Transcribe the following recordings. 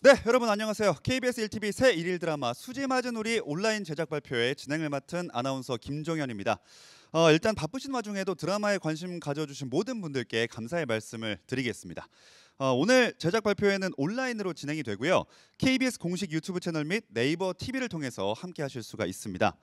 네, 여러분 안녕하세요. KBS 1TV 새 일일 드라마 수지 맞은 우리 온라인 제작 발표회 진행을 맡은 아나운서 김종현입니다. 어, 일단 바쁘신 와중에도 드라마에 관심 가져주신 모든 분들께 감사의 말씀을 드리겠습니다. 어, 오늘 제작 발표회는 온라인으로 진행이 되고요. KBS 공식 유튜브 채널 및 네이버 TV를 통해서 함께 하실 수가 있습니다.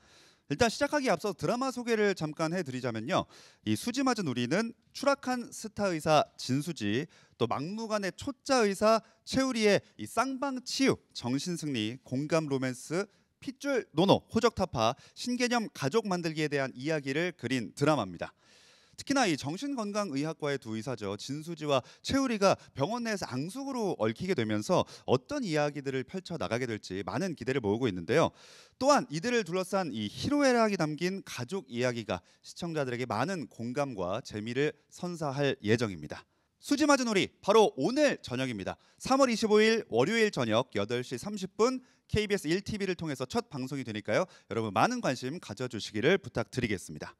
일단 시작하기 앞서 드라마 소개를 잠깐 해드리자면요. 이 수지 맞은 우리는 추락한 스타 의사 진수지, 또 막무가내 초짜 의사 최우리의 이 쌍방 치유, 정신승리, 공감 로맨스, 핏줄 노노, 호적타파, 신개념 가족 만들기에 대한 이야기를 그린 드라마입니다. 특히나 이 정신건강의학과의 두 의사죠 진수지와 최우리가 병원 내에서 앙숙으로 얽히게 되면서 어떤 이야기들을 펼쳐 나가게 될지 많은 기대를 모으고 있는데요. 또한 이들을 둘러싼 이 희로애락이 담긴 가족 이야기가 시청자들에게 많은 공감과 재미를 선사할 예정입니다. 수지마주 놀이 바로 오늘 저녁입니다. 3월 25일 월요일 저녁 8시 30분 KBS 1TV를 통해서 첫 방송이 되니까요. 여러분 많은 관심 가져주시기를 부탁드리겠습니다.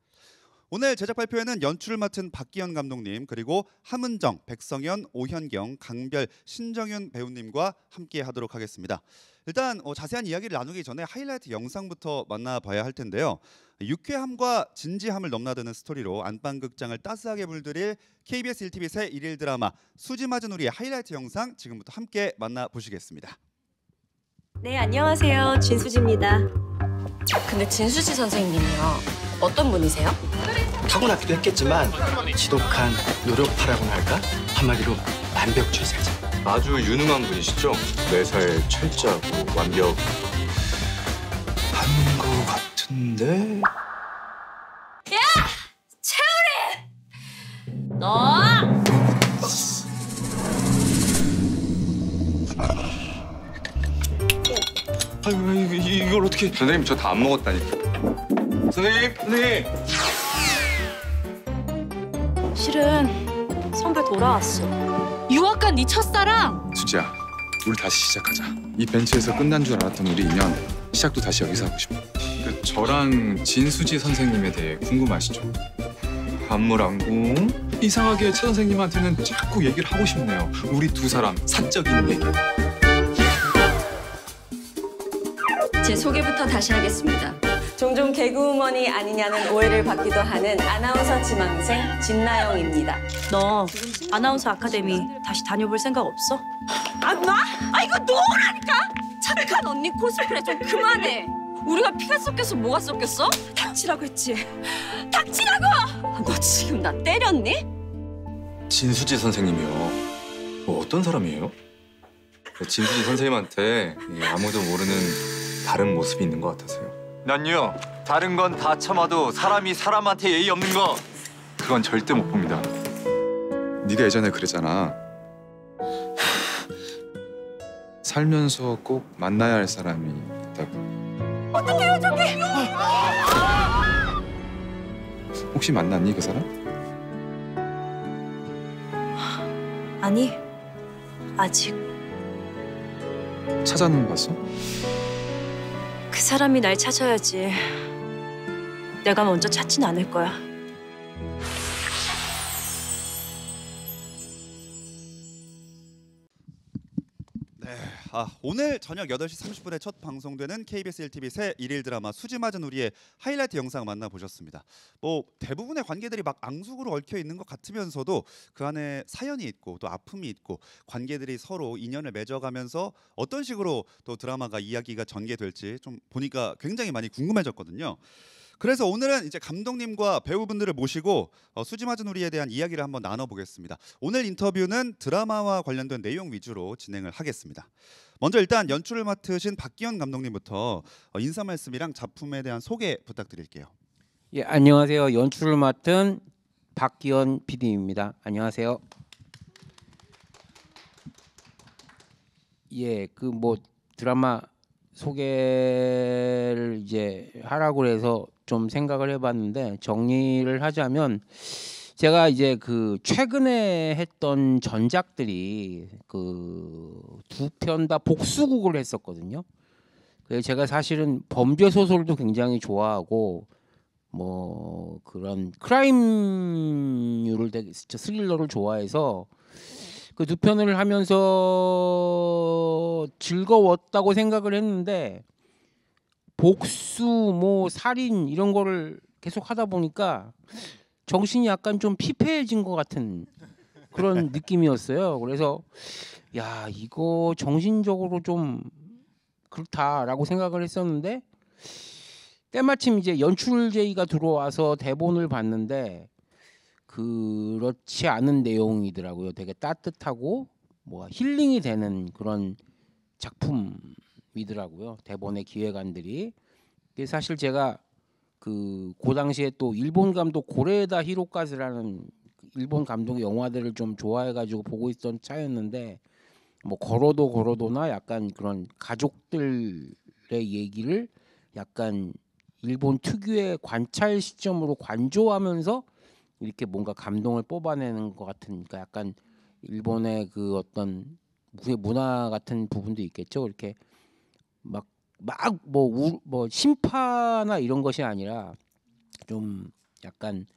오늘 제작 발표회는 연출을 맡은 박기현 감독님 그리고 함은정, 백성현, 오현경, 강별, 신정윤 배우님과 함께 하도록 하겠습니다. 일단 어, 자세한 이야기를 나누기 전에 하이라이트 영상부터 만나봐야 할 텐데요. 유쾌함과 진지함을 넘나드는 스토리로 안방극장을 따스하게 물들일 KBS 1TV 새 일일 드라마 수지 맞은 우리의 하이라이트 영상 지금부터 함께 만나보시겠습니다. 네 안녕하세요 진수지입니다. 근데 진수지 선생님이요 어떤 분이세요? 타고났기도 했겠지만 지독한 노력파라고 할까? 한마디로 완벽주의자 아주 유능한 분이시죠? 매사에 철저하고 완벽 것 같은데? 야! 채우리! 너! 아이고 이, 걸 어떻게... 선생님, 저 다 안 먹었다니까. 선생님! 선생님! 실은 선배 돌아왔어. 유학간 네 첫사랑! 수지야, 우리 다시 시작하자. 이 벤치에서 끝난 줄 알았던 우리 인연, 시작도 다시 여기서 하고 싶어. 저랑 진수지 선생님에 대해 궁금하시죠? 반물안구 이상하게 최 선생님한테는 자꾸 얘기를 하고 싶네요. 우리 두 사람 사적인 얘기. 제 소개부터 다시 하겠습니다. 종종 개그우먼이 아니냐는 오해를 받기도 하는 아나운서 지망생 진나영입니다. 너 아나운서 아카데미 다시 다녀볼 생각 없어? 안 와? 아 이거 노라니까! 착한 언니 코스프레 좀 그만해. 우리가 피가 썩겠서 뭐가 썩겠어? 닥치라고 했지. 닥치라고! 너 지금 나 때렸니? 진수지 선생님이요. 뭐 어떤 사람이에요? 그 진수지 선생님한테 아무도 모르는 다른 모습이 있는 것 같아서요. 난요 다른 건 다 참아도 사람이 사람한테 예의 없는 거 그건 절대 못 봅니다. 네가 예전에 그랬잖아. 살면서 꼭 만나야 할 사람이 있다고. 어떡해요 저게? 혹시 만났니 그 사람? 아니, 아직 찾아는 봤어? 그 사람이 날 찾아야지. 내가 먼저 찾진 않을 거야. 아, 오늘 저녁 8시 30분에 첫 방송되는 KBS 1TV 새 일일 드라마 수지 맞은 우리의 하이라이트 영상 만나보셨습니다. 뭐 대부분의 관계들이 막 앙숙으로 얽혀 있는 것 같으면서도 그 안에 사연이 있고 또 아픔이 있고 관계들이 서로 인연을 맺어가면서 어떤 식으로 또 드라마가 이야기가 전개될지 좀 보니까 굉장히 많이 궁금해졌거든요. 그래서 오늘은 이제 감독님과 배우분들을 모시고 어, 수지 마은 우리에 대한 이야기를 한번 나눠보겠습니다. 오늘 인터뷰는 드라마와 관련된 내용 위주로 진행을 하겠습니다. 먼저 일단 연출을 맡으신 박기현 감독님부터 어, 인사 말씀이랑 작품에 대한 소개 부탁드릴게요. 예, 안녕하세요. 연출을 맡은 박기현 PD입니다. 안녕하세요. 예, 그 뭐 드라마 소개를 이제 하라고 해서 좀 생각을 해봤는데 정리를 하자면 제가 이제 그 최근에 했던 전작들이 그 두 편 다 복수극을 했었거든요. 그래서 제가 사실은 범죄 소설도 굉장히 좋아하고 뭐 그런 크라임류를 되게 스릴러를 좋아해서 그 두 편을 하면서 즐거웠다고 생각을 했는데 복수 뭐 살인 이런 거를 계속 하다 보니까 정신이 약간 좀 피폐해진 것 같은 그런 느낌이었어요. 그래서 야 이거 정신적으로 좀 그렇다라고 생각을 했었는데 때마침 이제 연출 제의가 들어와서 대본을 봤는데 그렇지 않은 내용이더라고요. 되게 따뜻하고 뭐 힐링이 되는 그런 작품 위더라고요 대본의 기획안들이. 사실 제가 그, 그 당시에 또 일본 감독 고레다 히로카즈라는 그 일본 감독의 영화들을 좀 좋아해가지고 보고 있던 차였는데 뭐 걸어도 걸어도나 약간 그런 가족들의 얘기를 약간 일본 특유의 관찰 시점으로 관조하면서 이렇게 뭔가 감동을 뽑아내는 것 같으니까 그러니까 약간 일본의 그 어떤 문화 같은 부분도 있겠죠. 이렇게 막막 뭐뭐 뭐 심파나 이런 것이 아니라 좀 약간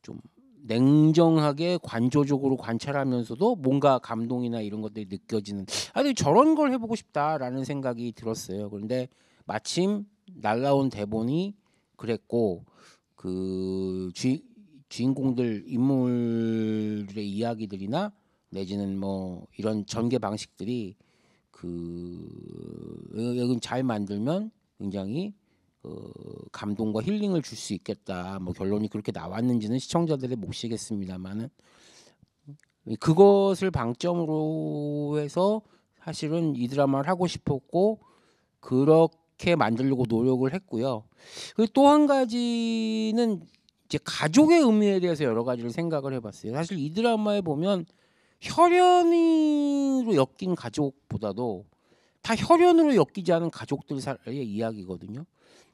좀 냉정하게 관조적으로 관찰하면서도 뭔가 감동이나 이런 것들이 느껴지는 아니 저런 걸 해보고 싶다라는 생각이 들었어요. 그런데 마침 날라온 대본이 그랬고 그 주, 주인공들 인물들의 이야기들이나 내지는 뭐 이런 전개 방식들이 그 여금 잘 만들면 굉장히 그 감동과 힐링을 줄 수 있겠다. 뭐 결론이 그렇게 나왔는지는 시청자들의 몫이겠습니다만은 그것을 방점으로 해서 사실은 이 드라마를 하고 싶었고 그렇게 만들려고 노력을 했고요. 그또한 가지는 이제 가족의 의미에 대해서 여러 가지를 생각을 해봤어요. 사실 이 드라마에 보면 혈연으로 엮인 가족보다도 다 혈연으로 엮이지 않은 가족들의 사이 이야기거든요.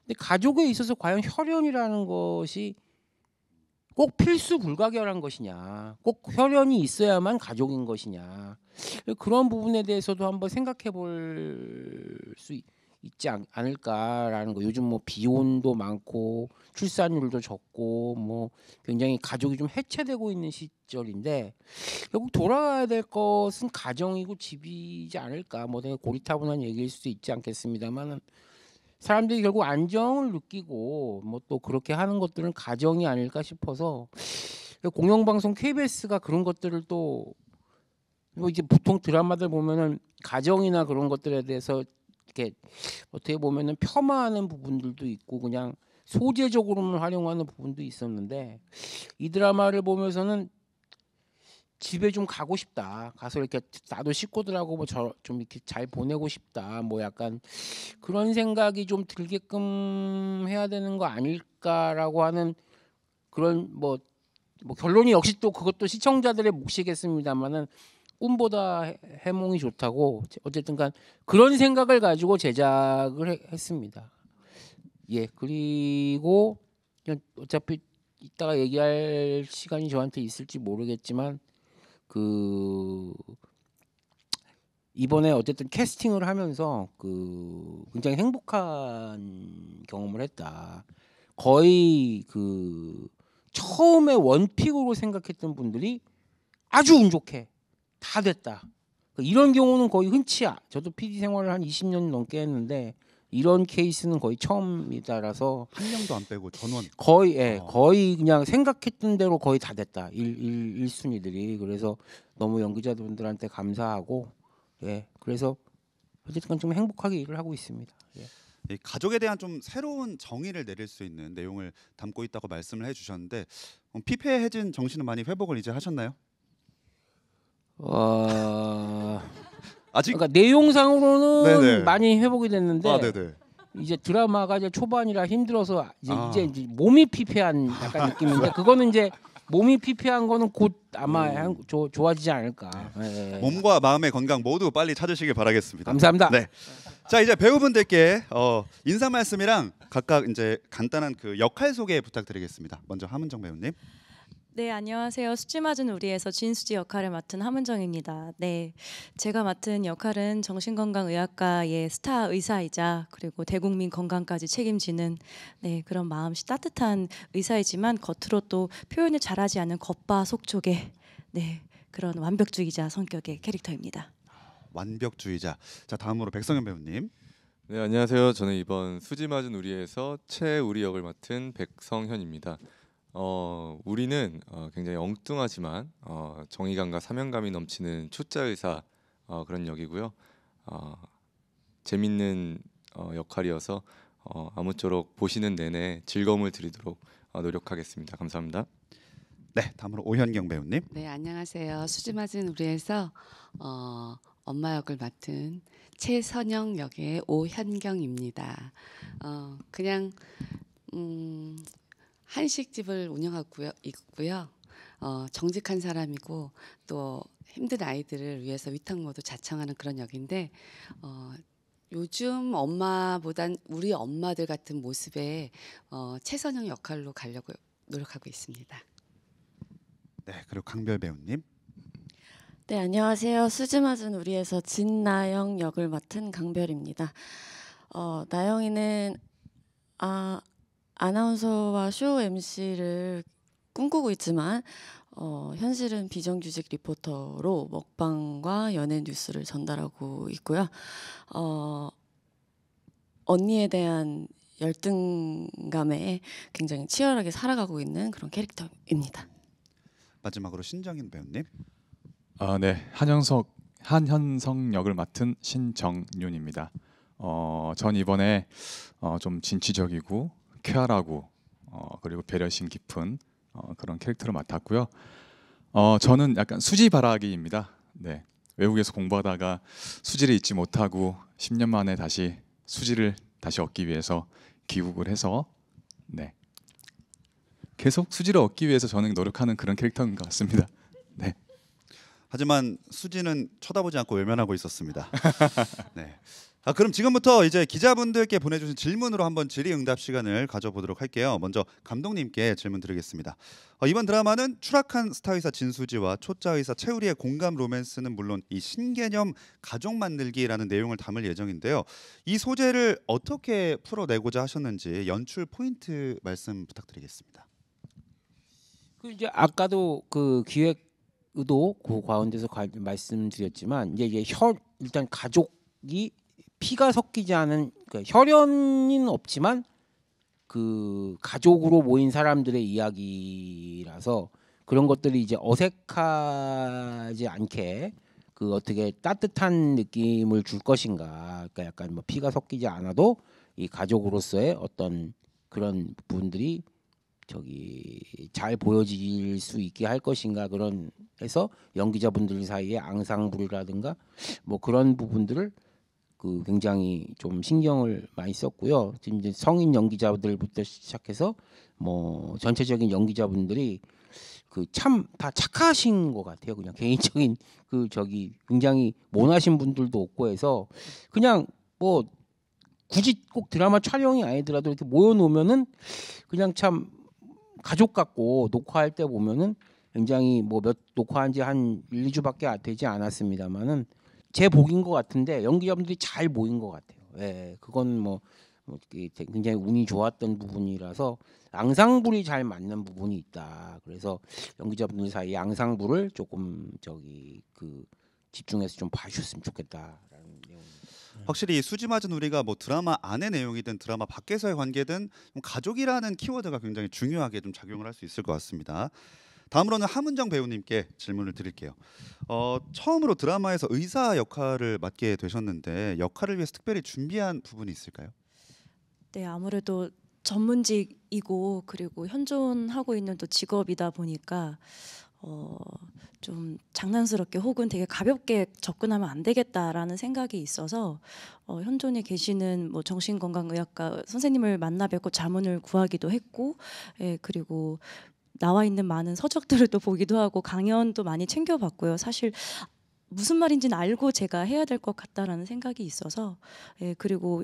근데 가족에 있어서 과연 혈연이라는 것이 꼭 필수 불가결한 것이냐, 꼭 혈연이 있어야만 가족인 것이냐 그런 부분에 대해서도 한번 생각해 볼 수 있. 있지 않, 않을까라는 거. 요즘 뭐 비혼도 많고 출산율도 적고 뭐 굉장히 가족이 좀 해체되고 있는 시절인데 결국 돌아가야 될 것은 가정이고 집이지 않을까. 뭐 되게 고리타분한 얘기일 수도 있지 않겠습니다만은 사람들이 결국 안정을 느끼고 뭐 또 그렇게 하는 것들은 가정이 아닐까 싶어서 공영방송 KBS가 그런 것들을 또뭐 이제 보통 드라마들 보면은 가정이나 그런 것들에 대해서 이렇게 어떻게 보면은 폄하하는 부분들도 있고 그냥 소재적으로만 활용하는 부분도 있었는데 이 드라마를 보면서는 집에 좀 가고 싶다. 가서 이렇게 나도 식구들하고 뭐 저 좀 이렇게 잘 보내고 싶다. 뭐 약간 그런 생각이 좀 들게끔 해야 되는 거 아닐까라고 하는 그런 뭐, 뭐 결론이 역시 또 그것도 시청자들의 몫이겠습니다만은 꿈보다 해몽이 좋다고 어쨌든간 그런 생각을 가지고 제작을 해, 했습니다. 예 그리고 어차피 이따가 얘기할 시간이 저한테 있을지 모르겠지만 그 이번에 어쨌든 캐스팅을 하면서 그 굉장히 행복한 경험을 했다. 거의 그 처음에 원픽으로 생각했던 분들이 아주 운 좋게 다 됐다. 그러니까 이런 경우는 거의 흔치야. 저도 PD 생활을 한 20년 넘게 했는데 이런 케이스는 거의 처음이다라서 한 명도 안 빼고 전원 거의 예, 어. 거의 그냥 생각했던 대로 거의 다 됐다 일, 일, 순위들이 그래서 너무 연기자분들한테 감사하고 예 그래서 어쨌든 좀 행복하게 일을 하고 있습니다. 예. 가족에 대한 좀 새로운 정의를 내릴 수 있는 내용을 담고 있다고 말씀을 해주셨는데 음, 피폐해진 정신은 많이 회복을 이제 하셨나요? 와. 아직 그러니까 내용상으로는 네네. 많이 회복이 됐는데 아, 이제 드라마가 이제 초반이라 힘들어서 이제, 아. 이제, 이제 몸이 피폐한 약간 느낌인데 그거는 이제 몸이 피폐한 거는 곧 아마 음. 한, 조, 좋아지지 않을까. 네. 몸과 마음의 건강 모두 빨리 찾으시길 바라겠습니다. 감사합니다. 네. 자 이제 배우분들께 어, 인사 말씀이랑 각각 이제 간단한 그 역할 소개 부탁드리겠습니다. 먼저 하문정 배우님. 네, 안녕하세요. 수지 맞은 우리에서 진수지 역할을 맡은 함은정입니다. 네, 제가 맡은 역할은 정신건강의학과의 스타 의사이자 그리고 대국민 건강까지 책임지는 네, 그런 마음씨 따뜻한 의사이지만 겉으로 또 표현을 잘하지 않은 겉바 속촉의 네, 그런 완벽주의자 성격의 캐릭터입니다. 완벽주의자. 자, 다음으로 백성현 배우님. 네, 안녕하세요. 저는 이번 수지 맞은 우리에서 최우리 역을 맡은 백성현입니다. 어, 우리는 어, 굉장히 엉뚱하지만 어, 정의감과 사명감이 넘치는 초짜 의사 어, 그런 역이고요. 어, 재밌는 어, 역할이어서 어, 아무쪼록 보시는 내내 즐거움을 드리도록 어, 노력하겠습니다. 감사합니다. 네, 다음으로 오현경 배우님. 네, 안녕하세요. 수지 맞은 우리에서 어, 엄마 역을 맡은 최선영 역의 오현경입니다. 어, 그냥 음, 한식집을 운영하고 있고요. 어, 정직한 사람이고 또 힘든 아이들을 위해서 위탁모도 자청하는 그런 역인데 어, 요즘 엄마보단 우리 엄마들 같은 모습에 어, 최선영 역할로 가려고 노력하고 있습니다. 네, 그리고 강별 배우님. 네, 안녕하세요. 수즈맞은 우리에서 진나영 역을 맡은 강별입니다. 어, 나영이는 아, 아나운서와 쇼 MC를 꿈꾸고 있지만 어, 현실은 비정규직 리포터로 먹방과 연예 뉴스를 전달하고 있고요. 어, 언니에 대한 열등감에 굉장히 치열하게 살아가고 있는 그런 캐릭터입니다. 마지막으로 신정인 배우님. 아, 네. 한영석 한현성 역을 맡은 신정윤입니다. 어, 전 이번에 어, 좀 진취적이고 쾌활하고 어, 그리고 배려심 깊은 어, 그런 캐릭터를 맡았고요. 어, 저는 약간 수지 바라기입니다. 네. 외국에서 공부하다가 수지를 잊지 못하고 10년 만에 다시 수지를 다시 얻기 위해서 귀국을 해서 네. 계속 수지를 얻기 위해서 저는 노력하는 그런 캐릭터인 것 같습니다. 네. 하지만 수지는 쳐다보지 않고 외면하고 있었습니다. 네. 아, 그럼 지금부터 이제 기자분들께 보내주신 질문으로 한번 질의응답 시간을 가져보도록 할게요. 먼저 감독님께 질문 드리겠습니다. 어, 이번 드라마는 추락한 스타의사 진수지와 초짜의사 채우리의 공감 로맨스는 물론 이 신개념 가족 만들기라는 내용을 담을 예정인데요. 이 소재를 어떻게 풀어내고자 하셨는지 연출 포인트 말씀 부탁드리겠습니다. 그 이제 아까도 그 기획 의도 그 가운데서 가, 말씀드렸지만 이제 이게 혈 일단 가족이 피가 섞이지 않은 그러니까 혈연은 없지만 그 가족으로 모인 사람들의 이야기라서 그런 것들이 이제 어색하지 않게 그 어떻게 따뜻한 느낌을 줄 것인가 그러니까 약간 뭐 피가 섞이지 않아도 이 가족으로서의 어떤 그런 부분들이 저기 잘 보여질 수 있게 할 것인가 그런 해서 연기자분들 사이에 앙상블이라든가 뭐 그런 부분들을 그 굉장히 좀 신경을 많이 썼고요. 지금 이제 성인 연기자들부터 시작해서 뭐 전체적인 연기자분들이 그 참 다 착하신 것 같아요. 그냥 개인적인 그 저기 굉장히 모하신 분들도 없고 해서 그냥 뭐 굳이 꼭 드라마 촬영이 아니더라도 이렇게 모여놓으면은 그냥 참 가족 같고 녹화할 때 보면은 굉장히 뭐몇 녹화한 지한 1, 2주밖에 되지 않았습니다만은 제 복인 것 같은데 연기자분들이 잘 모인 것 같아요. 예, 그건 뭐, 뭐 굉장히 운이 좋았던 부분이라서 앙상블이 잘 맞는 부분이 있다. 그래서 연기자분들 사이 앙상블을 조금 저기 그 집중해서 좀 봐주셨으면 좋겠다라는 내용. 네. 확실히 수지 맞은 우리가 뭐 드라마 안의 내용이든 드라마 밖에서의 관계든 가족이라는 키워드가 굉장히 중요하게 좀 작용을 할 수 있을 것 같습니다. 다음으로는 함은정 배우님께 질문을 드릴게요. 어, 처음으로 드라마에서 의사 역할을 맡게 되셨는데 역할을 위해서 특별히 준비한 부분이 있을까요? 네, 아무래도 전문직이고 그리고 현존하고 있는 또 직업이다 보니까 어, 좀 장난스럽게 혹은 되게 가볍게 접근하면 안 되겠다라는 생각이 있어서 어, 현존에 계시는 뭐 정신건강의학과 선생님을 만나 뵙고 자문을 구하기도 했고 예, 그리고 나와 있는 많은 서적들을 또 보기도 하고 강연도 많이 챙겨봤고요. 사실 무슨 말인지는 알고 제가 해야 될 것 같다라는 생각이 있어서 예, 그리고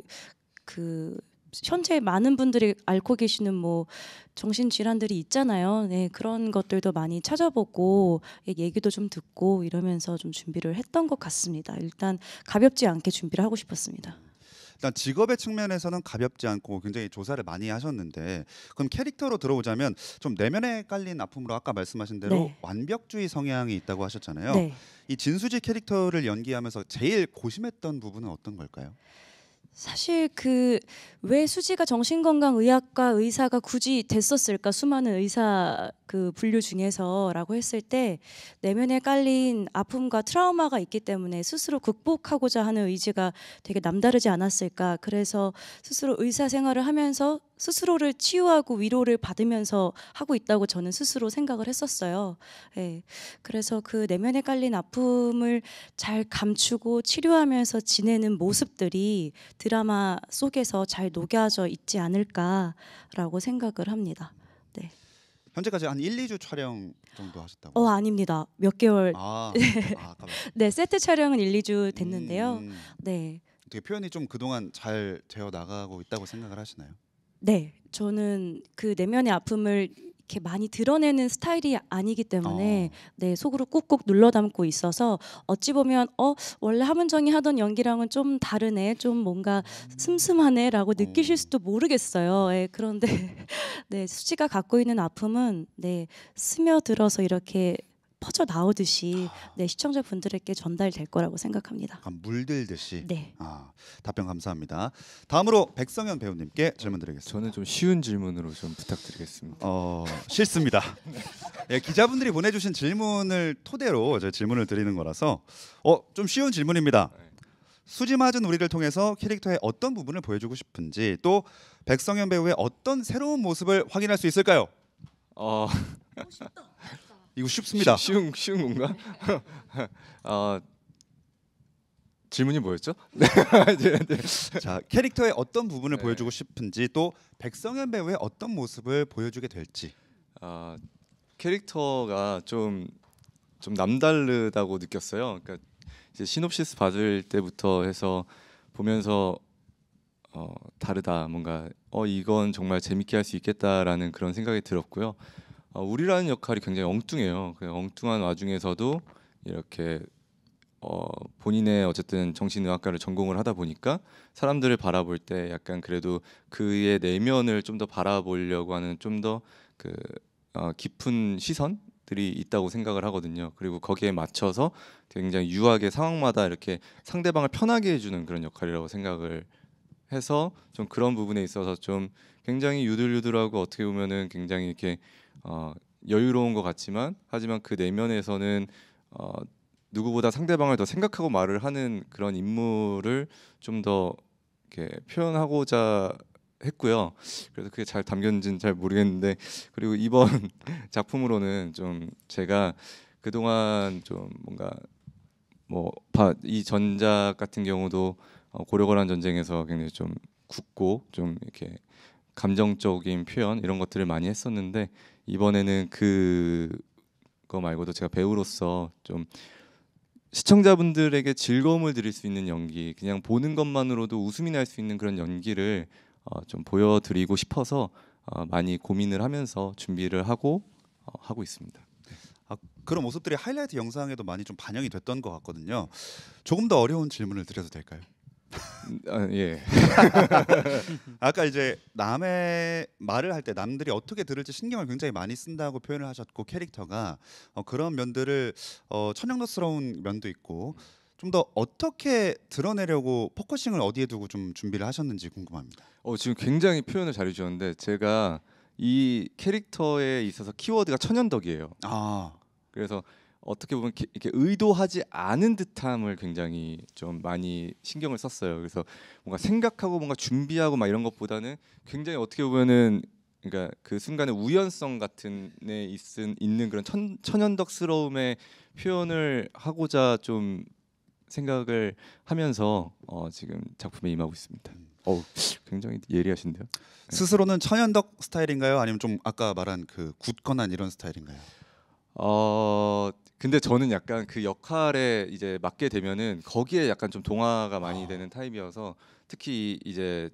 그 현재 많은 분들이 앓고 계시는 뭐 정신 질환들이 있잖아요. 네, 그런 것들도 많이 찾아보고 예, 얘기도 좀 듣고 이러면서 좀 준비를 했던 것 같습니다. 일단 가볍지 않게 준비를 하고 싶었습니다. 일단 직업의 측면에서는 가볍지 않고 굉장히 조사를 많이 하셨는데 그럼 캐릭터로 들어오자면 좀 내면에 깔린 아픔으로 아까 말씀하신 대로 네. 완벽주의 성향이 있다고 하셨잖아요. 네. 이 진수지 캐릭터를 연기하면서 제일 고심했던 부분은 어떤 걸까요? 사실 그 왜 수지가 정신건강의학과 의사가 굳이 됐었을까 수많은 의사 그 분류 중에서라고 했을 때 내면에 깔린 아픔과 트라우마가 있기 때문에 스스로 극복하고자 하는 의지가 되게 남다르지 않았을까 그래서 스스로 의사 생활을 하면서 스스로를 치유하고 위로를 받으면서 하고 있다고 저는 스스로 생각을 했었어요. 예. 그래서 그 내면에 깔린 아픔을 잘 감추고 치료하면서 지내는 모습들이 드라마 속에서 잘 녹여져 있지 않을까라고 생각을 합니다. 네. 현재까지 한 1, 2주 촬영 정도 하셨다고? 어, 아닙니다. 몇 개월. 아, 아 네, 세트 촬영은 1, 2주 됐는데요. 음, 네. 어떻게 표현이 좀 그동안 잘 되어 나가고 있다고 생각을 하시나요? 네, 저는 그 내면의 아픔을 이렇게 많이 드러내는 스타일이 아니기 때문에 어. 네 속으로 꾹꾹 눌러 담고 있어서 어찌 보면 어 원래 하문정이 하던 연기랑은 좀 다르네 좀 뭔가 슴슴하네라고 어. 느끼실 수도 모르겠어요 예, 그런데 네 수지가 갖고 있는 아픔은 네 스며들어서 이렇게 퍼져 나오듯이 아. 네, 시청자 분들에게 전달될 거라고 생각합니다. 아, 물들듯이. 네. 아, 답변 감사합니다. 다음으로 백성현 배우님께 질문 드리겠습니다. 저는 좀 쉬운 질문으로 좀 부탁드리겠습니다. 어, 싫습니다. 네, 기자분들이 보내주신 질문을 토대로 제 질문을 드리는 거라서 어, 좀 쉬운 질문입니다. 수지 맞은 우리를 통해서 캐릭터의 어떤 부분을 보여주고 싶은지 또 백성현 배우의 어떤 새로운 모습을 확인할 수 있을까요? 어. 이거 쉽습니다. 쉬, 쉬운 쉬운 건가? 어, 질문이 뭐였죠? 네, 자 캐릭터의 어떤 부분을 네. 보여주고 싶은지 또 백성현 배우의 어떤 모습을 보여주게 될지. 아 캐릭터가 좀 좀 남다르다고 느꼈어요. 그러니까 이제 시놉시스 받을 때부터 해서 보면서 어, 다르다 뭔가 어 이건 정말 재밌게 할 수 있겠다라는 그런 생각이 들었고요. 어, 우리라는 역할이 굉장히 엉뚱해요. 그 엉뚱한 와중에서도 이렇게 어, 본인의 어쨌든 정신의학과를 전공을 하다 보니까 사람들을 바라볼 때 약간 그래도 그의 내면을 좀 더 바라보려고 하는 좀 더그 어, 깊은 시선들이 있다고 생각을 하거든요. 그리고 거기에 맞춰서 굉장히 유하게 상황마다 이렇게 상대방을 편하게 해주는 그런 역할이라고 생각을 해서 좀 그런 부분에 있어서 좀 굉장히 유들유들하고 어떻게 보면은 굉장히 이렇게 어, 여유로운 것 같지만 하지만 그 내면에서는 어, 누구보다 상대방을 더 생각하고 말을 하는 그런 인물을 좀 더 이렇게 표현하고자 했고요. 그래서 그게 잘 담겼는지는 잘 모르겠는데 그리고 이번 작품으로는 좀 제가 그동안 좀 뭔가 뭐이 전작 같은 경우도 어, 고려거란 전쟁에서 굉장히 좀 굳고 좀 이렇게 감정적인 표현 이런 것들을 많이 했었는데 이번에는 그, 그거 말고도 제가 배우로서 좀 시청자분들에게 즐거움을 드릴 수 있는 연기, 그냥 보는 것만으로도 웃음이 날 수 있는 그런 연기를 어, 좀 보여드리고 싶어서 어, 많이 고민을 하면서 준비를 하고 어, 하고 있습니다. 아, 그런 모습들이 하이라이트 영상에도 많이 좀 반영이 됐던 것 같거든요. 조금 더 어려운 질문을 드려도 될까요? 아, 예. 아까 이제 남의 말을 할 때 남들이 어떻게 들을지 신경을 굉장히 많이 쓴다고 표현을 하셨고 캐릭터가 어, 그런 면들을 어, 천연덕스러운 면도 있고 좀 더 어떻게 드러내려고 포커싱을 어디에 두고 좀 준비를 하셨는지 궁금합니다. 어, 지금 굉장히 표현을 잘 해주셨는데 제가 이 캐릭터에 있어서 키워드가 천연덕이에요. 아. 그래서 어떻게 보면 이렇게 의도하지 않은 듯함을 굉장히 좀 많이 신경을 썼어요. 그래서 뭔가 생각하고 뭔가 준비하고 막 이런 것보다는 굉장히 어떻게 보면은 그러니까 그 순간의 우연성 같은 에 있은 있는 그런 천, 천연덕스러움의 표현을 하고자 좀 생각을 하면서 어, 지금 작품에 임하고 있습니다. 어 굉장히 예리하신데요. 네. 스스로는 천연덕 스타일인가요? 아니면 좀 아까 말한 그 굳건한 이런 스타일인가요? 어 근데 저는 약간 그 역할에 이제 맡게 되면은 거기에 약간 좀 동화가 많이 어. 되는 타입이어서 특히 이제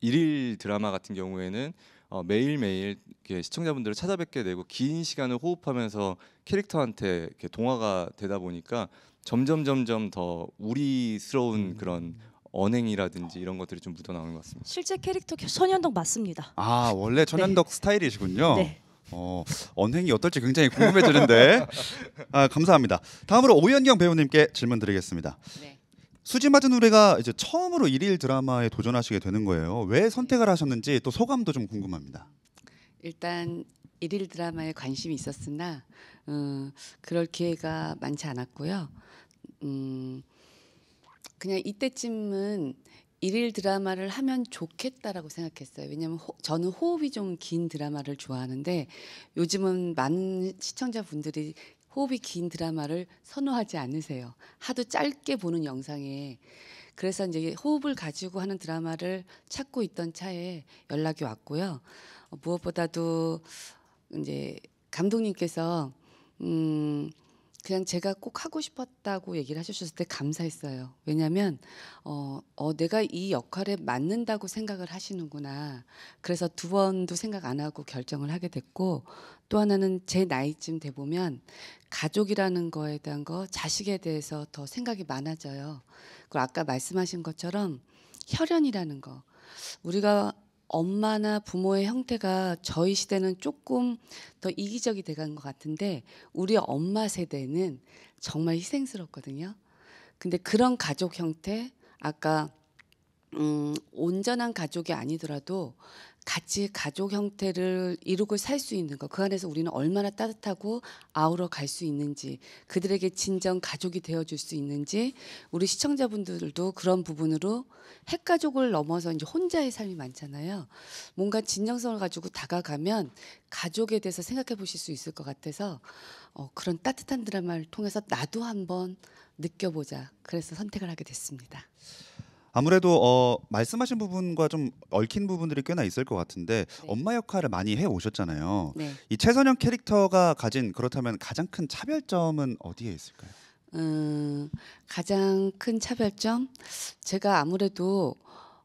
일일 드라마 같은 경우에는 어, 매일매일 이렇게 시청자분들을 찾아뵙게 되고 긴 시간을 호흡하면서 캐릭터한테 이렇게 동화가 되다 보니까 점점 점점 더 우리스러운 음. 그런 언행이라든지 이런 것들이 좀 묻어나오는 것 같습니다. 실제 캐릭터 천연덕 맞습니다. 아 원래 천연덕 네. 스타일이시군요. 네. 어, 언행이 어떨지 굉장히 궁금해지는데 아, 감사합니다. 다음으로 오현경 배우님께 질문 드리겠습니다. 네. 수지 맞은 노래가 이제 처음으로 일일 드라마에 도전하시게 되는 거예요. 왜 네. 선택을 하셨는지 또 소감도 좀 궁금합니다. 일단 일일 드라마에 관심이 있었으나 음, 그럴 기회가 많지 않았고요. 음, 그냥 이때쯤은 일일 드라마를 하면 좋겠다라고 생각했어요. 왜냐면 호, 저는 호흡이 좀 긴 드라마를 좋아하는데 요즘은 많은 시청자분들이 호흡이 긴 드라마를 선호하지 않으세요. 하도 짧게 보는 영상에 그래서 이제 호흡을 가지고 하는 드라마를 찾고 있던 차에 연락이 왔고요. 어, 무엇보다도 이제 감독님께서 음 그냥 제가 꼭 하고 싶었다고 얘기를 하셨을 때 감사했어요. 왜냐하면 어, 어, 내가 이 역할에 맞는다고 생각을 하시는구나. 그래서 두 번도 생각 안 하고 결정을 하게 됐고 또 하나는 제 나이쯤 돼 보면 가족이라는 거에 대한 거 자식에 대해서 더 생각이 많아져요. 그리고 아까 말씀하신 것처럼 혈연이라는 거 우리가 엄마나 부모의 형태가 저희 시대는 조금 더 이기적이 돼 간 것 같은데 우리 엄마 세대는 정말 희생스럽거든요. 근데 그런 가족 형태 아까 음, 온전한 가족이 아니더라도 같이 가족 형태를 이루고 살 수 있는 것, 그 안에서 우리는 얼마나 따뜻하고 아우러 갈 수 있는지, 그들에게 진정 가족이 되어줄 수 있는지, 우리 시청자분들도 그런 부분으로 핵가족을 넘어서 이제 혼자의 삶이 많잖아요. 뭔가 진정성을 가지고 다가가면 가족에 대해서 생각해 보실 수 있을 것 같아서 어, 그런 따뜻한 드라마를 통해서 나도 한번 느껴보자. 그래서 선택을 하게 됐습니다. 아무래도 어, 말씀하신 부분과 좀 얽힌 부분들이 꽤나 있을 것 같은데 네. 엄마 역할을 많이 해 오셨잖아요. 네. 이 최선영 캐릭터가 가진 그렇다면 가장 큰 차별점은 어디에 있을까요? 음, 가장 큰 차별점 제가 아무래도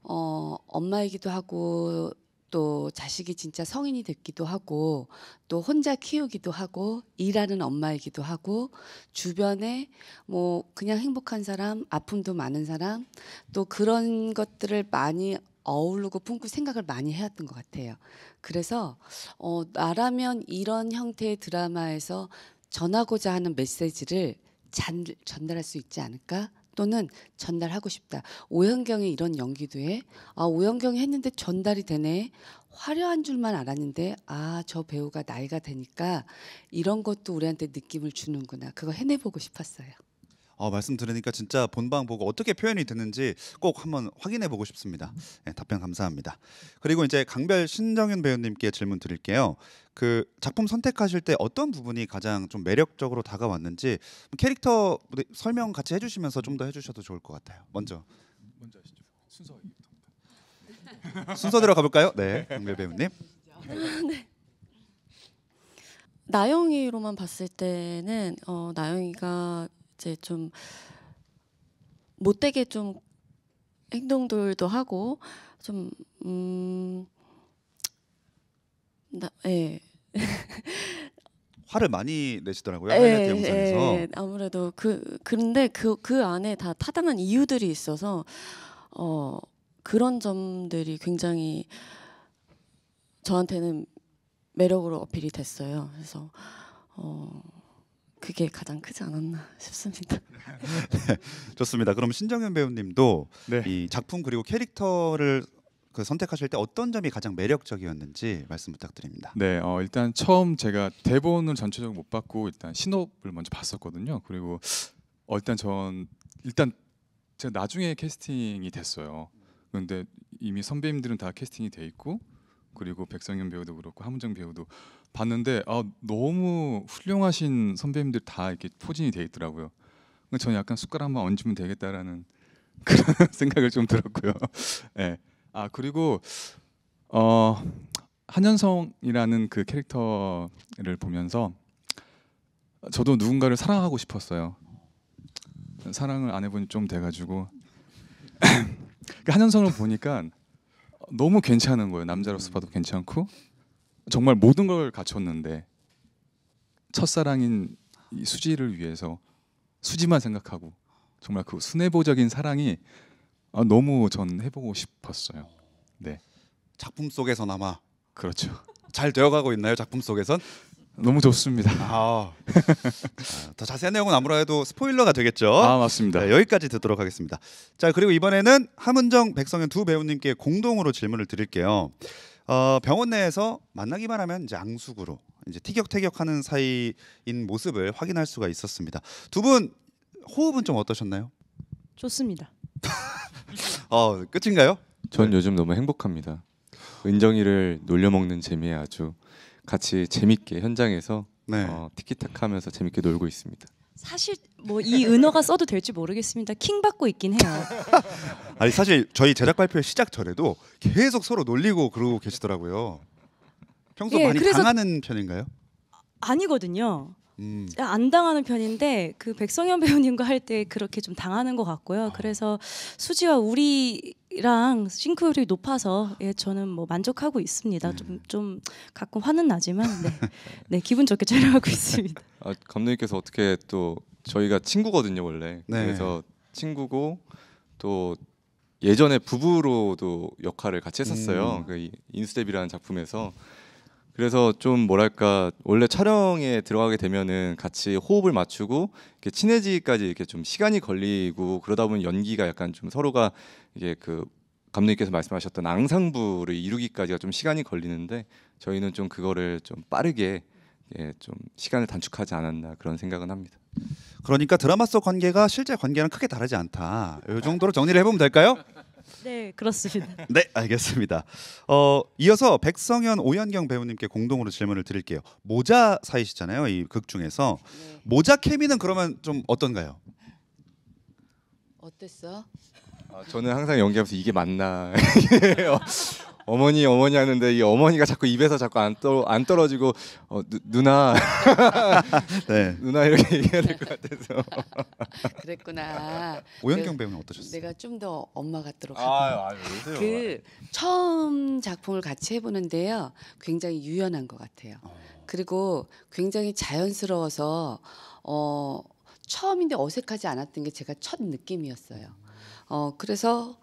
어, 엄마이기도 하고 또 자식이 진짜 성인이 됐기도 하고 또 혼자 키우기도 하고 일하는 엄마이기도 하고 주변에 뭐 그냥 행복한 사람, 아픔도 많은 사람 또 그런 것들을 많이 어울르고 품고 생각을 많이 해왔던 것 같아요. 그래서 어, 나라면 이런 형태의 드라마에서 전하고자 하는 메시지를 잘 전달할 수 있지 않을까 또는 전달하고 싶다. 오현경이 이런 연기도 해. 아, 오현경이 했는데 전달이 되네. 화려한 줄만 알았는데 아, 저 배우가 나이가 되니까 이런 것도 우리한테 느낌을 주는구나. 그거 해내보고 싶었어요. 어, 말씀 들으니까 진짜 본방 보고 어떻게 표현이 되는지 꼭 한번 확인해 보고 싶습니다. 네, 답변 감사합니다. 그리고 이제 강별 신정윤 배우님께 질문 드릴게요. 그 작품 선택하실 때 어떤 부분이 가장 좀 매력적으로 다가왔는지 뭐 캐릭터 뭐 설명 같이 해주시면서 좀 더 해주셔도 좋을 것 같아요. 먼저 먼저 하시죠. 순서 순서대로 가볼까요? 네, 강별 배우님. 네. 나영이로만 봤을 때는 어, 나영이가 이제 좀 못되게 좀 행동들도 하고 좀 음. 나, 예. 화를 많이 내시더라고요 예, 하이라이트 영상에서. 예, 아무래도 그 그런데 그그 그 안에 다 타당한 이유들이 있어서 어 그런 점들이 굉장히 저한테는 매력으로 어필이 됐어요. 그래서 어 그게 가장 크지 않았나 싶습니다. 네. 좋습니다. 그럼 신정현 배우님도 네. 이 작품 그리고 캐릭터를 그 선택하실 때 어떤 점이 가장 매력적이었는지 말씀 부탁드립니다. 네, 어, 일단 처음 제가 대본을 전체적으로 못받고 일단 신호를 먼저 봤었거든요. 그리고 어, 일단 전 일단 제가 나중에 캐스팅이 됐어요. 그런데 이미 선배님들은 다 캐스팅이 돼 있고 그리고 백성현 배우도 그렇고 함은정 배우도 봤는데 아, 너무 훌륭하신 선배님들 다 이렇게 포진이 돼 있더라고요. 그러니까 저는 약간 숟가락 한번 얹으면 되겠다라는 그런 생각을 좀 들었고요. 네. 아 그리고 어, 한현성이라는 그 캐릭터를 보면서 저도 누군가를 사랑하고 싶었어요. 사랑을 안 해본 좀 돼가지고 그 한현성을 보니까 너무 괜찮은 거예요. 남자로서 봐도 괜찮고 정말 모든 걸 갖췄는데 첫사랑인 이 수지를 위해서 수지만 생각하고 정말 그 순애보적인 사랑이 아, 너무 전 해보고 싶었어요. 네. 작품 속에서나마 그렇죠. 잘 되어가고 있나요 작품 속에선? 너무 좋습니다. 아, 아 더 자세한 내용은 아무래도 스포일러가 되겠죠. 아 맞습니다. 네, 여기까지 듣도록 하겠습니다. 자 그리고 이번에는 함은정, 백성현 두 배우님께 공동으로 질문을 드릴게요. 어, 병원 내에서 만나기만 하면 이제 앙숙으로 이제 티격태격하는 사이인 모습을 확인할 수가 있었습니다. 두 분 호흡은 좀 어떠셨나요? 좋습니다. 어 끝인가요? 전 요즘 너무 행복합니다. 은정이를 놀려먹는 재미에 아주 같이 재밌게 현장에서 네. 어, 티키타카하면서 재밌게 놀고 있습니다. 사실 뭐이 은어가 써도 될지 모르겠습니다. 킹 받고 있긴 해요. 아니 사실 저희 제작 발표 시작 전에도 계속 서로 놀리고 그러고 계시더라고요. 평소 예, 많이 그래서... 당하는 편인가요? 아니거든요. 음. 아, 안 당하는 편인데 그 백성현 배우님과 할 때 그렇게 좀 당하는 것 같고요. 아. 그래서 수지와 우리랑 싱크율이 높아서 예, 저는 뭐 만족하고 있습니다. 좀좀 네. 좀 가끔 화는 나지만 네. 네 기분 좋게 촬영하고 있습니다. 아, 감독님께서 어떻게 또 저희가 친구거든요 원래. 네. 그래서 친구고 또 예전에 부부로도 역할을 같이 했었어요. 음. 그 인스텝이라는 작품에서. 그래서 좀 뭐랄까 원래 촬영에 들어가게 되면은 같이 호흡을 맞추고 이렇게 친해지기까지 이렇게 좀 시간이 걸리고 그러다 보면 연기가 약간 좀 서로가 이게 그 감독님께서 말씀하셨던 앙상부를 이루기까지가 좀 시간이 걸리는데 저희는 좀 그거를 좀 빠르게 예, 좀 시간을 단축하지 않았나 그런 생각은 합니다. 그러니까 드라마 속 관계가 실제 관계랑 크게 다르지 않다. 이 정도로 정리를 해보면 될까요? 네, 그렇습니다. 네, 알겠습니다. 어, 이어서 백성현, 오현경 배우님께 공동으로 질문을 드릴게요. 모자 사이시잖아요, 이 극 중에서 네. 모자 케미는 그러면 좀 어떤가요? 어땠어? 아, 저는 항상 연기하면서 이게 맞나 어머니 어머니 하는데 이 어머니가 자꾸 입에서 자꾸 안, 떨, 안 떨어지고 어, 누, 누나 네. 누나 이렇게 얘기해야 될 것 같아서 그랬구나 오연경 그 배우는 어떠셨어요? 내가 좀 더 엄마 같도록 아, 유 아유, 그 처음 작품을 같이 해보는데요 굉장히 유연한 것 같아요 어. 그리고 굉장히 자연스러워서 어, 처음인데 어색하지 않았던 게 제가 첫 느낌이었어요 어, 그래서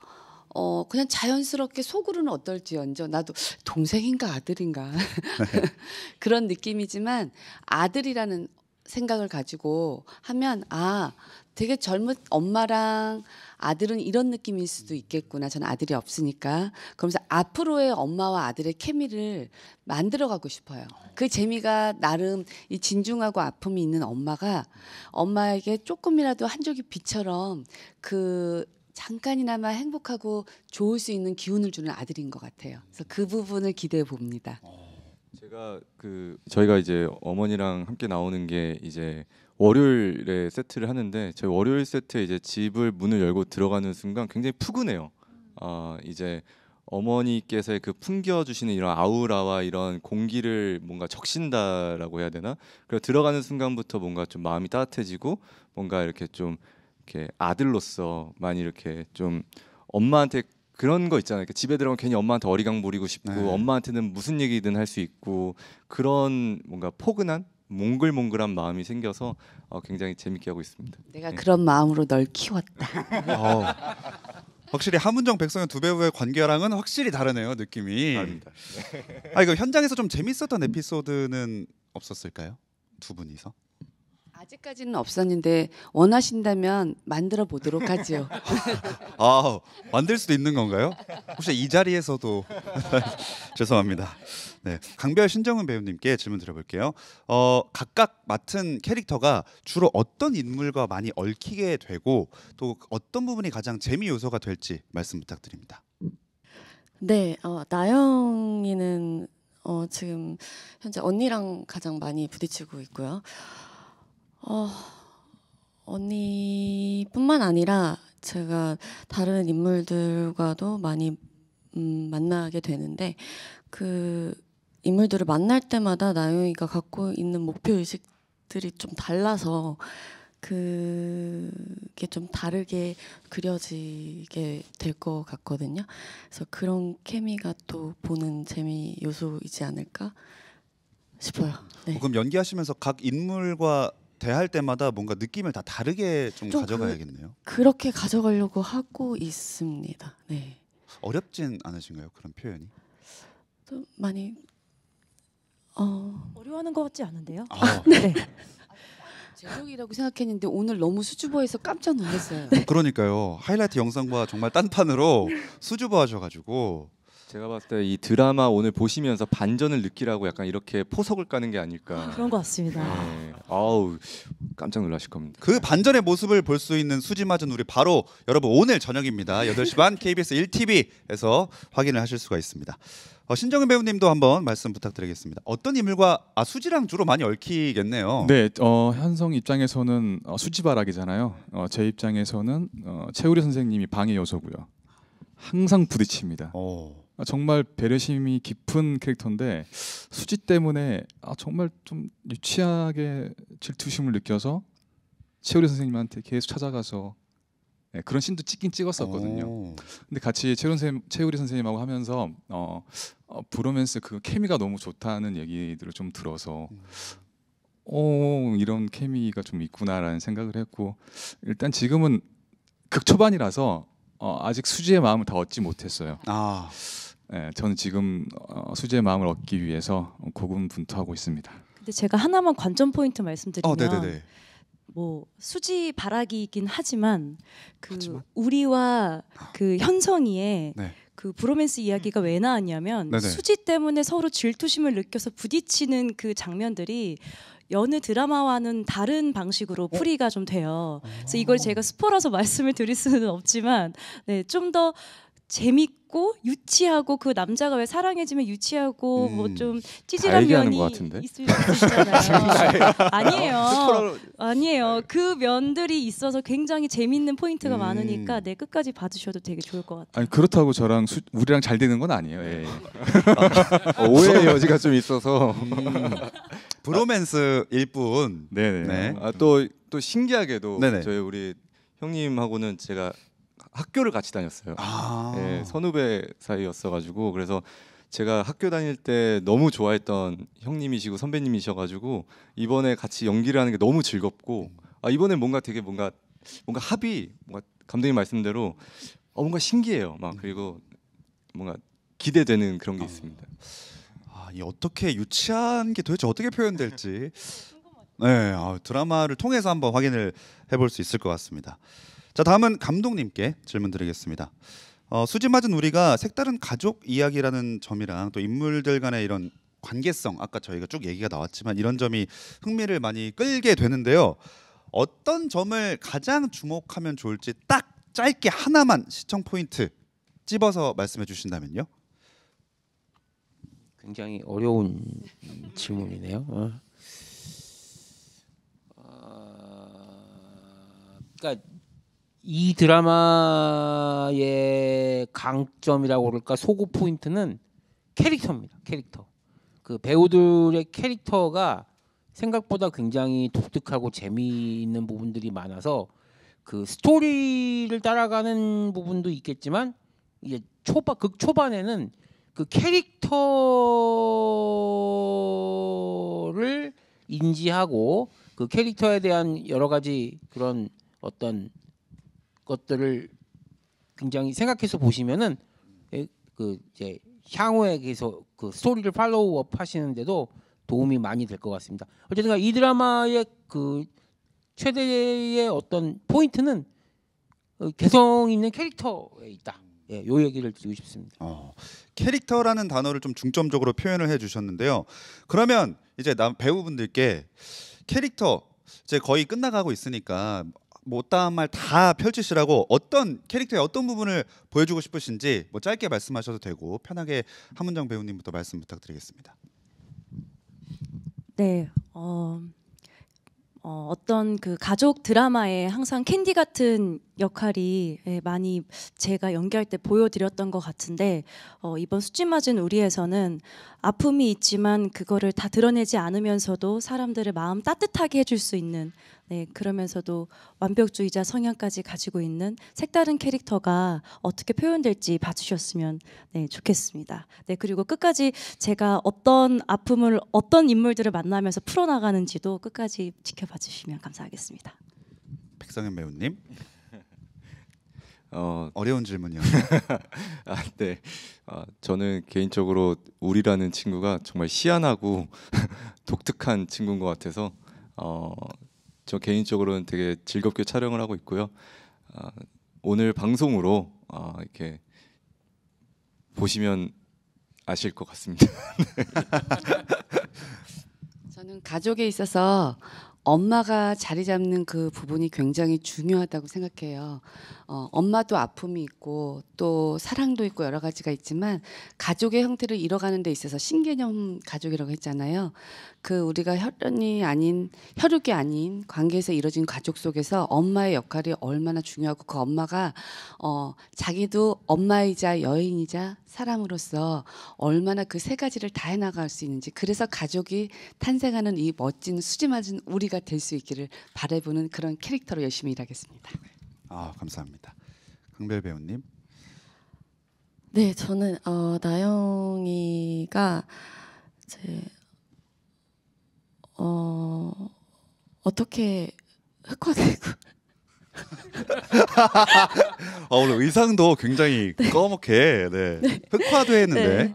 어 그냥 자연스럽게 속으로는 어떨지언정 나도 동생인가 아들인가 네. 그런 느낌이지만 아들이라는 생각을 가지고 하면 아 되게 젊은 엄마랑 아들은 이런 느낌일 수도 있겠구나. 저는 아들이 없으니까. 그러면서 앞으로의 엄마와 아들의 케미를 만들어 가고 싶어요. 그 재미가 나름 이 진중하고 아픔이 있는 엄마가 엄마에게 조금이라도 한쪽이 빛처럼 그 잠깐이나마 행복하고 좋을 수 있는 기운을 주는 아들인 것 같아요. 그래서 그 부분을 기대해 봅니다. 어, 제가 그 저희가 이제 어머니랑 함께 나오는 게 이제 월요일에 세트를 하는데 저희 월요일 세트에 이제 집을 문을 열고 들어가는 순간 굉장히 푸근해요. 아 어, 이제 어머니께서의 그 풍겨주시는 이런 아우라와 이런 공기를 뭔가 적신다라고 해야 되나? 그래서 들어가는 순간부터 뭔가 좀 마음이 따뜻해지고 뭔가 이렇게 좀 이렇게 아들로서 만이렇게좀 엄마한테 그런 거 있잖아요. 그러니까 집에 들어가면 괜히 엄마한테 어리광 부리고 싶고 네. 엄마한테는 무슨 얘기든 할 수 있고 그런 뭔가 포근한 몽글몽글한 마음이 생겨서 어, 굉장히 재밌게 하고 있습니다. 내가 네. 그런 마음으로 널 키웠다. 어. 확실히 하문정 백성현 두 배우의 관계랑은 확실히 다르네요 느낌이. 다릅니다. 아 이거 현장에서 좀 재밌었던 에피소드는 없었을까요? 두 분이서? 아직까지는 없었는데 원하신다면 만들어 보도록 하지요. 아 만들 수도 있는 건가요? 혹시 이 자리에서도 죄송합니다. 네 강별 신정은 배우님께 질문 드려볼게요. 어 각각 맡은 캐릭터가 주로 어떤 인물과 많이 얽히게 되고 또 어떤 부분이 가장 재미 요소가 될지 말씀 부탁드립니다. 네 어, 나영이는 어, 지금 현재 언니랑 가장 많이 부딪히고 있고요. 어, 언니뿐만 아니라 제가 다른 인물들과도 많이 음, 만나게 되는데 그 인물들을 만날 때마다 나영이가 갖고 있는 목표 의식들이 좀 달라서 그게 좀 다르게 그려지게 될 것 같거든요. 그래서 그런 케미가 또 보는 재미 요소이지 않을까 싶어요. 네. 어, 그럼 연기하시면서 각 인물과 대할 때마다 뭔가 느낌을 다 다르게 좀, 좀 가져가야겠네요. 그, 렇게 가져가려고 하고 있습니다. 네. 어렵진 않으신가요? 그런 표현이? 좀 많이 어... 어려워하는 것 같지 않은데요. 아, 아, 네. 제목이라고 생각했는데 오늘 너무 수줍어해서 깜짝 놀랐어요. 네. 그러니까요. 하이라이트 영상과 정말 딴판으로 수줍어 하셔가지고 제가 봤을 때 이 드라마 오늘 보시면서 반전을 느끼라고 약간 이렇게 포석을 까는 게 아닐까. 아, 그런 것 같습니다. 네. 아우 깜짝 놀라실 겁니다. 그 반전의 모습을 볼 수 있는 수지 맞은 우리 바로 여러분 오늘 저녁입니다. 8시 반 KBS 1TV에서 확인을 하실 수가 있습니다. 어, 신정은 배우님도 한번 말씀 부탁드리겠습니다. 어떤 인물과 아 수지랑 주로 많이 얽히겠네요. 네, 어, 현성 입장에서는 어, 수지바라기잖아요. 어, 제 입장에서는 어, 최우리 선생님이 방해 요소고요. 항상 부딪힙니다. 오. 아, 정말 배려심이 깊은 캐릭터인데 수지 때문에 아, 정말 좀 유치하게 질투심을 느껴서 최우리 선생님한테 계속 찾아가서 네, 그런 씬도 찍긴 찍었었거든요. 오. 근데 같이 최우리, 선생님, 최우리 선생님하고 하면서 어, 어, 브로맨스 그 케미가 너무 좋다는 얘기들을 좀 들어서 음. 어 이런 케미가 좀 있구나라는 생각을 했고 일단 지금은 극초반이라서 어, 아직 수지의 마음을 다 얻지 못했어요. 아. 네, 저는 지금 어, 수제의 마음을 얻기 위해서 고군분투하고 있습니다. 근데 제가 하나만 관전 포인트 말씀드리면 어, 뭐 수지 바라기이긴 하지만 그 하지만? 우리와 그 현성이의 네. 그 브로맨스 이야기가 왜 나왔냐면 네네. 수지 때문에 서로 질투심을 느껴서 부딪히는 그 장면들이 여느 드라마와는 다른 방식으로 어? 풀이가 좀 돼요. 그래서 어. 이걸 제가 스포라서 말씀을 드릴 수는 없지만 네, 좀 더 재밌 없고 유치하고 그 남자가 왜 사랑해지면 유치하고 뭐 음, 뭐좀 찌질한 면이 있을 수 있잖아요. 아니에요. 아니에요. 네. 그 면들이 있어서 굉장히 재밌는 포인트가 음. 많으니까 내 네, 끝까지 봐주셔도 되게 좋을 것 같아요. 아니 그렇다고 저랑 수, 우리랑 잘 되는 건 아니에요. 예. 어, 오해의 여지가 좀 있어서 음. 브로맨스일 뿐. 네네. 네. 네. 네. 아 또 또 신기하게도 네네. 저희 우리 형님하고는 제가 학교를 같이 다녔어요. 아. 네, 선후배 사이였어가지고 그래서 제가 학교 다닐 때 너무 좋아했던 형님이시고 선배님이셔가지고 이번에 같이 연기를 하는 게 너무 즐겁고 아 이번에 뭔가 되게 뭔가 뭔가 합이 뭔가 감독님 말씀대로 어 뭔가 신기해요. 막 네. 그리고 뭔가 기대되는 그런 게 아. 있습니다. 아, 이 어떻게 유치한 게 도대체 어떻게 표현될지 네, 아, 드라마를 통해서 한번 확인을 해볼 수 있을 것 같습니다. 자 다음은 감독님께 질문 드리겠습니다. 어, 수지맞은 우리가 색다른 가족 이야기라는 점이랑 또 인물들 간의 이런 관계성 아까 저희가 쭉 얘기가 나왔지만 이런 점이 흥미를 많이 끌게 되는데요. 어떤 점을 가장 주목하면 좋을지 딱 짧게 하나만 시청 포인트 찝어서 말씀해 주신다면요. 굉장히 어려운 질문이네요. 어. 어... 그러니까 이 드라마의 강점이라고 그럴까 소고 포인트는 캐릭터입니다. 캐릭터. 그 배우들의 캐릭터가 생각보다 굉장히 독특하고 재미있는 부분들이 많아서 그 스토리를 따라가는 부분도 있겠지만 이제 초반 극 초반에는 그 캐릭터를 인지하고 그 캐릭터에 대한 여러 가지 그런 어떤 것들을 굉장히 생각해서 보시면은 예, 그 이제 향후에 계속 그 스토리를 팔로우업 하시는데도 도움이 많이 될 것 같습니다. 어쨌든 이 드라마의 그 최대의 어떤 포인트는 어, 개성 있는 캐릭터에 있다. 예, 요 얘기를 드리고 싶습니다. 어, 캐릭터라는 단어를 좀 중점적으로 표현을 해주셨는데요. 그러면 이제 남 배우분들께 캐릭터 이제 거의 끝나가고 있으니까 못다한 뭐 말다 펼치시라고 어떤 캐릭터의 어떤 부분을 보여주고 싶으신지 뭐 짧게 말씀하셔도 되고 편하게 함은정 배우님부터 말씀 부탁드리겠습니다. 네, 어, 어, 어떤 그 가족 드라마에 항상 캔디 같은 역할이 예, 많이 제가 연기할 때 보여드렸던 것 같은데 어, 이번 수지 맞은 우리에서는 아픔이 있지만 그거를 다 드러내지 않으면서도 사람들의 마음 따뜻하게 해줄 수 있는 네, 그러면서도 완벽주의자 성향까지 가지고 있는 색다른 캐릭터가 어떻게 표현될지 봐주셨으면 네, 좋겠습니다. 네, 그리고 끝까지 제가 어떤 아픔을 어떤 인물들을 만나면서 풀어나가는지도 끝까지 지켜봐 주시면 감사하겠습니다. 백성현 배우님. 어 어려운 질문이요. 아, 네. 아, 저는 개인적으로 우리라는 친구가 정말 희한하고 독특한 친구인 것 같아서 어, 저 개인적으로는 되게 즐겁게 촬영을 하고 있고요. 어, 오늘 방송으로 어, 이렇게 보시면 아실 것 같습니다. 저는 가족에 있어서 엄마가 자리 잡는 그 부분이 굉장히 중요하다고 생각해요. 어, 엄마도 아픔이 있고 또 사랑도 있고 여러 가지가 있지만 가족의 형태를 잃어가는 데 있어서 신개념 가족이라고 했잖아요. 그 우리가 혈연이 아닌 혈육이 아닌 관계에서 이루어진 가족 속에서 엄마의 역할이 얼마나 중요하고 그 엄마가 어, 자기도 엄마이자 여인이자 사람으로서 얼마나 그 세 가지를 다 해나갈 수 있는지 그래서 가족이 탄생하는 이 멋진 수지 맞은 우리가 될 수 있기를 바래보는 그런 캐릭터로 열심히 일하겠습니다. 아 감사합니다. 강별 배우님. 네, 저는 어, 나영이가 이제 어, 어떻게 흑화되고 아, 오늘 의상도 굉장히 네. 검게 네. 네. 흑화되는데 네.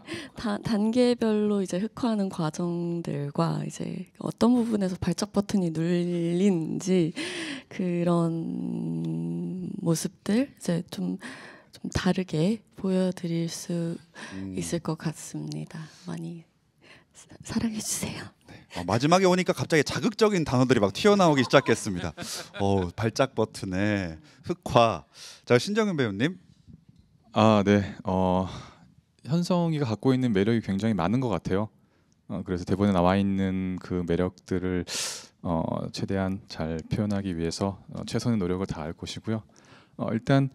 단계별로 이제 흑화하는 과정들과 이제 어떤 부분에서 발작 버튼이 눌린지 그런 모습들 이제 좀, 좀 다르게 보여드릴 수 음. 있을 것 같습니다. 많이 사랑해 주세요. 네. 어, 마지막에 오니까 갑자기 자극적인 단어들이 막 튀어나오기 시작했습니다. 어, 발작 버튼에 흑화. 자 신정은 배우님. 아 네. 어, 현성이가 갖고 있는 매력이 굉장히 많은 것 같아요. 어, 그래서 대본에 나와 있는 그 매력들을 어, 최대한 잘 표현하기 위해서 어, 최선의 노력을 다할 것이고요. 어, 일단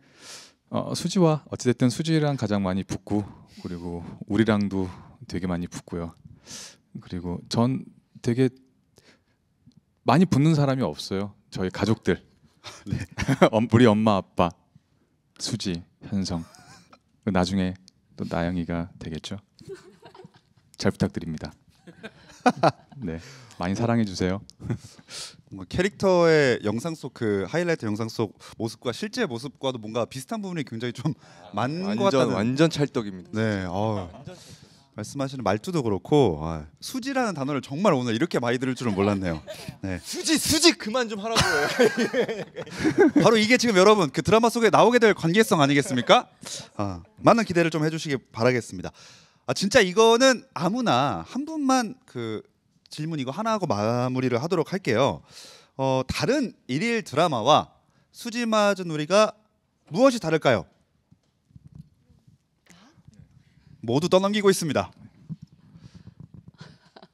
어, 수지와 어찌됐든 수지랑 가장 많이 붙고 그리고 우리랑도 되게 많이 붙고요. 그리고 전 되게 많이 붙는 사람이 없어요. 저희 가족들. 네. 우리 엄마 아빠 수지 현성 그 나중에 또 나영이가 되겠죠. 잘 부탁드립니다. 네 많이 사랑해 주세요. 뭔가 캐릭터의 영상 속 그 하이라이트 영상 속 모습과 실제 모습과도 뭔가 비슷한 부분이 굉장히 좀 많은 아, 것 같다는 완전 찰떡입니다. 네. 어. 말씀하시는 말투도 그렇고 아, 수지라는 단어를 정말 오늘 이렇게 많이 들을 줄은 몰랐네요. 네. 수지 수지 그만 좀하라고 바로 이게 지금 여러분 그 드라마 속에 나오게 될 관계성 아니겠습니까? 아, 많은 기대를 좀 해주시기 바라겠습니다. 아, 진짜 이거는 아무나 한 분만 그 질문 이거 하나 하고 마무리를 하도록 할게요. 어, 다른 일일 드라마와 수지 맞은 우리가 무엇이 다를까요? 모두 떠넘기고 있습니다.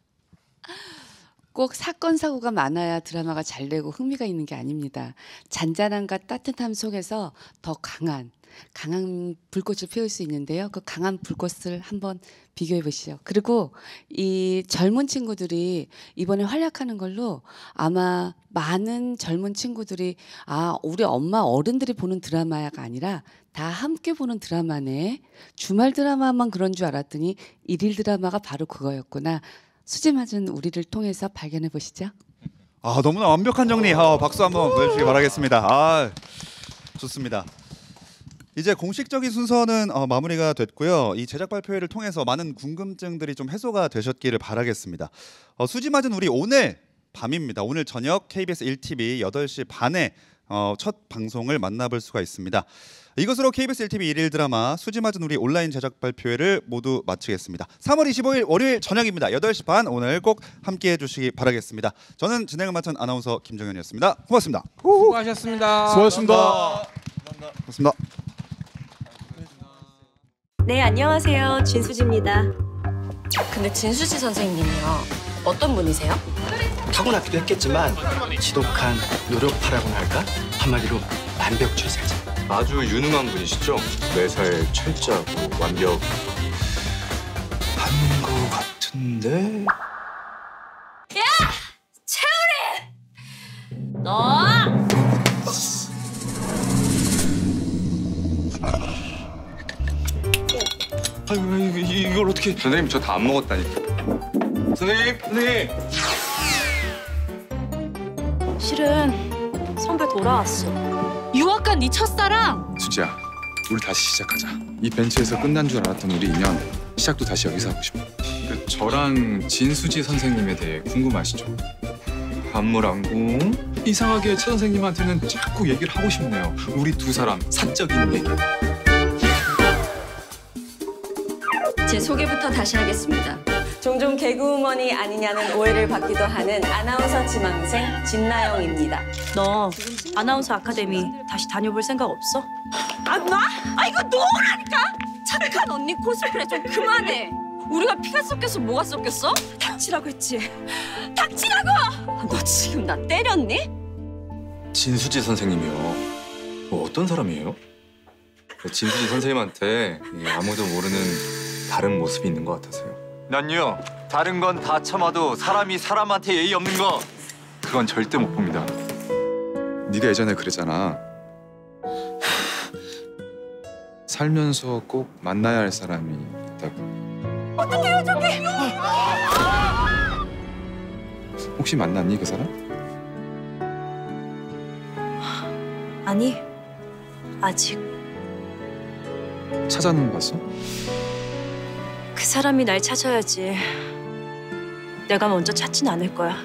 꼭 사건 사고가 많아야 드라마가 잘 되고 흥미가 있는 게 아닙니다. 잔잔함과 따뜻함 속에서 더 강한 강한 불꽃을 피울 수 있는데요. 그 강한 불꽃을 한번 비교해 보시죠. 그리고 이 젊은 친구들이 이번에 활약하는 걸로 아마 많은 젊은 친구들이 아 우리 엄마 어른들이 보는 드라마가 아니라 다 함께 보는 드라마네. 주말 드라마만 그런 줄 알았더니 일일 드라마가 바로 그거였구나. 수지 맞은 우리를 통해서 발견해 보시죠. 아 너무나 완벽한 정리. 아, 박수 한번 보내주시기 바라겠습니다. 아 좋습니다. 이제 공식적인 순서는 어, 마무리가 됐고요. 이 제작 발표회를 통해서 많은 궁금증들이 좀 해소가 되셨기를 바라겠습니다. 어, 수지 맞은 우리 오늘 밤입니다. 오늘 저녁 KBS 1TV 8시 반에 어, 첫 방송을 만나볼 수가 있습니다. 이것으로 KBS 1TV 일일 드라마 수지 맞은 우리 온라인 제작 발표회를 모두 마치겠습니다. 3월 25일 월요일 저녁입니다. 8시 반 오늘 꼭 함께해 주시기 바라겠습니다. 저는 진행을 맡은 아나운서 김정현이었습니다. 고맙습니다. 수고하셨습니다. 수고하셨습니다. 감사합니다. 고맙습니다. 네, 안녕하세요. 진수지입니다. 근데 진수지 선생님이요. 어떤 분이세요? 타고났기도 했겠지만 지독한 노력파라고나 할까? 한마디로 완벽주의자죠. 아주 유능한 분이시죠? 매사에 철저하고 완벽... 한거 같은데? 야! 채우리 너! 아유, 이걸 어떻게... 선생님, 저 다 안 먹었다니까. 선생님! 선생님! 실은 선배 돌아왔어. 유학 간 네 첫사랑. 수지야, 우리 다시 시작하자. 이 벤치에서 끝난 줄 알았던 우리 인연 시작도 다시 여기서 하고 싶어. 그 저랑 진수지 선생님에 대해 궁금하시죠? 안무랑궁 이상하게 최 선생님한테는 자꾸 얘기를 하고 싶네요. 우리 두 사람 사적인 얘기. 제 소개부터 다시 하겠습니다. 종종 개그우먼이 아니냐는 오해를 받기도 하는 아나운서 지망생 진나영입니다. 너 아나운서 아카데미 다시 다녀볼 생각 없어? 아, 나? 뭐? 아, 이거 노라니까! 착한 언니 코스프레 좀 그만해! 우리가 피가 섞여서 뭐가 섞였어? 닥치라고 했지. 닥치라고! 너 지금 나 때렸니? 진수지 선생님이요. 뭐 어떤 사람이에요? 진수지 선생님한테 아무도 모르는 다른 모습이 있는 것 같아서요. 난요 다른 건 다 참아도 사람이 사람한테 예의 없는 거 그건 절대 못 봅니다. 네가 예전에 그랬잖아. 살면서 꼭 만나야 할 사람이 있다고. 어떡해요 저기! 혹시 만났니 그 사람? 아니 아직. 찾아는 봤어? 그 사람이 날 찾아야지. 내가 먼저 찾진 않을 거야.